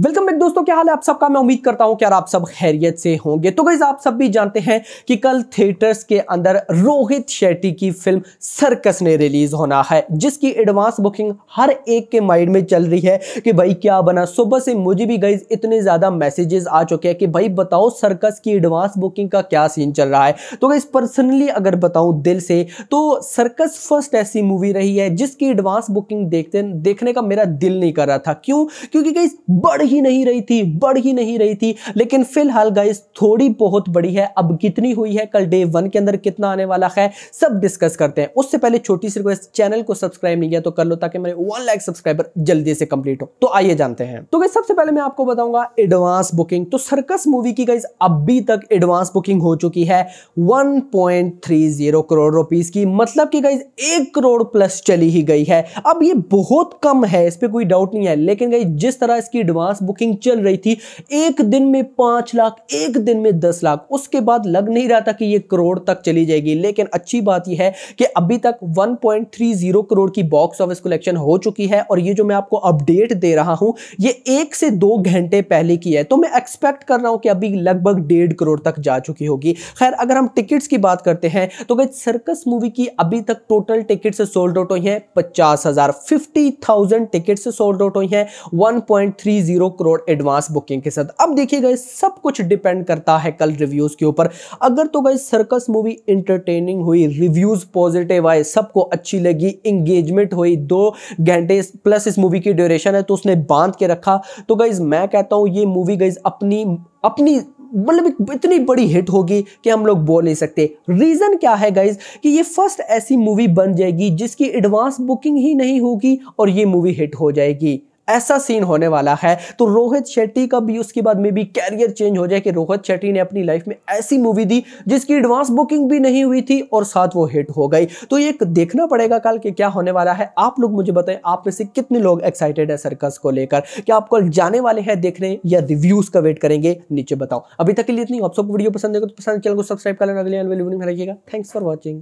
welcome back दोस्तों क्या हाल है आप सबका मैं उम्मीद करता हूं कि यार आप सब खैरियत से होंगे तो गई आप सब भी जानते हैं कि कल थिएटर्स के अंदर रोहित शेट्टी की फिल्म सर्कस ने रिलीज होना है जिसकी एडवांस बुकिंग हर एक के माइंड में चल रही है कि भाई क्या बना सुबह से मुझे भी गई इतने ज़्यादा मैसेजेस आ चुके हैं कि भाई बताओ सर्कस की एडवांस बुकिंग का क्या सीन चल रहा है तो गई पर्सनली अगर बताऊँ दिल से तो सर्कस फर्स्ट ऐसी मूवी रही है जिसकी एडवांस बुकिंग देखते देखने का मेरा दिल नहीं कर रहा था क्यों क्योंकि गई बड़े बढ़ ही नहीं रही थी बढ़ ही नहीं रही थी लेकिन फिलहाल गाइस थोड़ी बहुत बड़ी है अब कितनी हुई है कल डे वन के अंदर कितना आने वाला है सब डिस्कस करते हैं उससे पहले छोटी सी रिक्वेस्ट चैनल को सब्सक्राइब नहीं किया तो कर लो ताकि मेरे वन लाख सब्सक्राइबर जल्दी से कंप्लीट हो तो आइए जानते हैं तो गाइस सबसे पहले मैं आपको बताऊंगा एडवांस बुकिंग तो सर्कस मूवी की गाइस अभी तक एडवांस बुकिंग हो चुकी है 1.30 करोड़ रुपीज की मतलब कि गाइज एक करोड़ प्लस चली ही गई है अब ये बहुत कम है इस पर कोई डाउट नहीं है लेकिन गाइज जिस तरह इसकी एडवांस पास बुकिंग चल रही थी एक दिन में पांच लाख एक दिन में दस लाख उसके बाद लग नहीं रहा था कि ये करोड़ तक चली जाएगी लेकिन अच्छी बात यह है कि अभी तक 1.30 करोड़ की बॉक्स ऑफिस कलेक्शन हो चुकी है और ये जो मैं आपको अपडेट दे रहा हूं ये एक से दो घंटे पहले की है तो मैं एक्सपेक्ट कर रहा हूं कि अभी लगभग डेढ़ करोड़ तक जा चुकी होगी खैर अगर हम टिकट्स की बात करते हैं तो गई सर्कस मूवी की अभी तक टोटल टिकट्स सोल्ड आउट हुई है पचास हजार fifty thousand ticket sold out हुई है one zero crore advance booking के साथ अब देखिए गए सब कुछ डिपेंड करता है कल रिव्यूज के ऊपर अगर तो गए सर्कस मूवी इंटरटेनिंग हुई रिव्यूज पॉजिटिव आए सबको अच्छी लगी इंगेजमेंट हुई दो घंटे प्लस इस मूवी की ड्यूरेशन है तो उसने बांध के रखा तो गाइज मैं कहता हूँ ये मूवी गाइज अपनी अपनी मतलब इतनी बड़ी हिट होगी कि हम लोग बोल नहीं सकते रीज़न क्या है गाइज कि ये फर्स्ट ऐसी मूवी बन जाएगी जिसकी एडवांस बुकिंग ही नहीं होगी और ये मूवी हिट हो जाएगी ऐसा सीन होने वाला है तो रोहित शेट्टी का भी उसके बाद में भी कैरियर चेंज हो जाए कि रोहित शेट्टी ने अपनी लाइफ में ऐसी मूवी दी जिसकी एडवांस बुकिंग भी नहीं हुई थी और साथ वो हिट हो गई तो ये देखना पड़ेगा कल कि क्या होने वाला है आप लोग मुझे बताएं आप में से कितने लोग एक्साइटेड है सर्कस को लेकर क्या आप कल जाने वाले हैं देखने या रिव्यूज का वेट करेंगे नीचे बताओ अभी तक के लिए इतनी आप सबको वीडियो पसंद है तो पसंद चैनल को सब्सक्राइब कर लेना अगले रखिएगा थैंक्स फॉर वॉचिंग